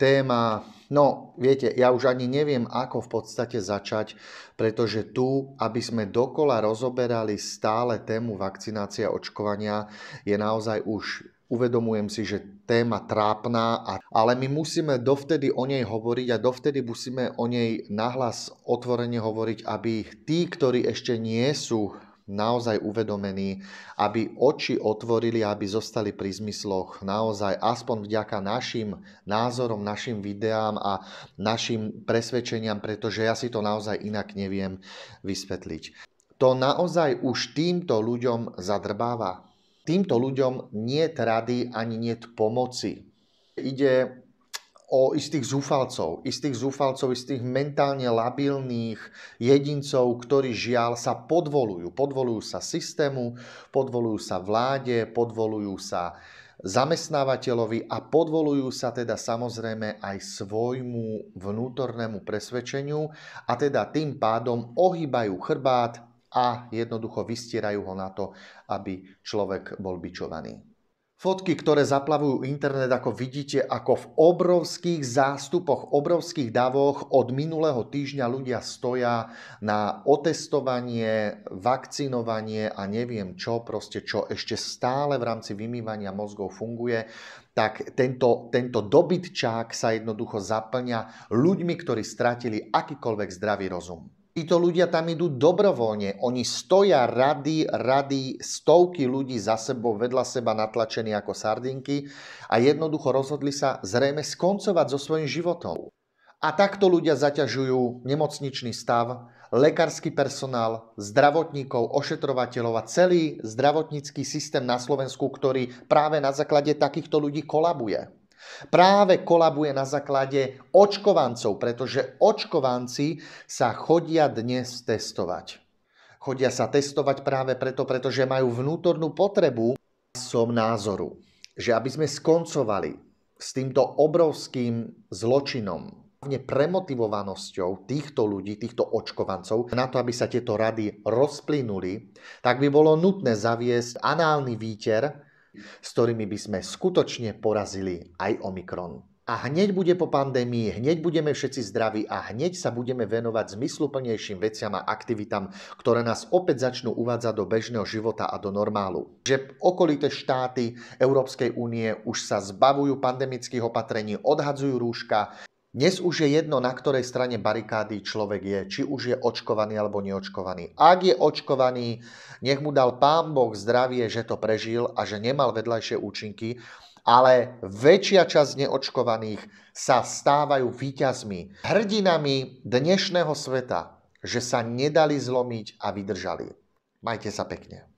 téma, no viete, ja už ani neviem, ako v podstate začať, pretože tu, aby sme dokola rozoberali stále tému vakcinácia a očkovania, je naozaj už uvedomujem si, že téma trápna, ale my musíme dovtedy o nej hovoriť a dovtedy musíme o nej nahlas otvorene hovoriť, aby tí, ktorí ešte nie sú naozaj uvedomení, aby oči otvorili, aby zostali pri zmysloch naozaj aspoň vďaka našim názorom, našim videám a našim presvedčeniam, pretože ja si to naozaj inak neviem vysvetliť. To naozaj už týmto ľuďom zadrbáva. Týmto ľuďom nie rady ani nie pomoci. Ide o istých zúfalcov, istých zúfalcov, istých mentálne labilných jedincov, ktorí žiaľ sa podvolujú. Podvolujú sa systému, podvolujú sa vláde, podvolujú sa zamestnávateľovi a podvolujú sa teda samozrejme aj svojmu vnútornému presvedčeniu a teda tým pádom ohýbajú chrbát a jednoducho vystierajú ho na to, aby človek bol bičovaný. Fotky, ktoré zaplavujú internet, ako vidíte, ako v obrovských zástupoch, obrovských davoch od minulého týždňa ľudia stoja na otestovanie, vakcinovanie a neviem čo, proste čo ešte stále v rámci vymývania mozgov funguje, tak tento, tento dobytčák sa jednoducho zaplňa ľuďmi, ktorí stratili akýkoľvek zdravý rozum. Títo ľudia tam idú dobrovoľne. Oni stoja rady, rady, stovky ľudí za sebou, vedľa seba natlačení ako sardinky a jednoducho rozhodli sa zrejme skoncovať so svojím životom. A takto ľudia zaťažujú nemocničný stav, lekársky personál, zdravotníkov, ošetrovateľov a celý zdravotnícky systém na Slovensku, ktorý práve na základe takýchto ľudí kolabuje. Práve kolabuje na základe očkovancov, pretože očkovanci sa chodia dnes testovať. Chodia sa testovať práve preto, pretože majú vnútornú potrebu som názoru, že aby sme skoncovali s týmto obrovským zločinom, hlavne premotivovanosťou týchto ľudí, týchto očkovancov, na to, aby sa tieto rady rozplynuli, tak by bolo nutné zaviesť análny výter, s ktorými by sme skutočne porazili aj Omikron. A hneď bude po pandémii, hneď budeme všetci zdraví a hneď sa budeme venovať zmysluplnejším veciam a aktivitám, ktoré nás opäť začnú uvádzať do bežného života a do normálu. Že okolité štáty Európskej únie už sa zbavujú pandemických opatrení, odhadzujú rúška, dnes už je jedno, na ktorej strane barikády človek je, či už je očkovaný alebo neočkovaný. Ak je očkovaný, nech mu dal pán Boh zdravie, že to prežil a že nemal vedľajšie účinky, ale väčšia časť neočkovaných sa stávajú výťazmi, hrdinami dnešného sveta, že sa nedali zlomiť a vydržali. Majte sa pekne.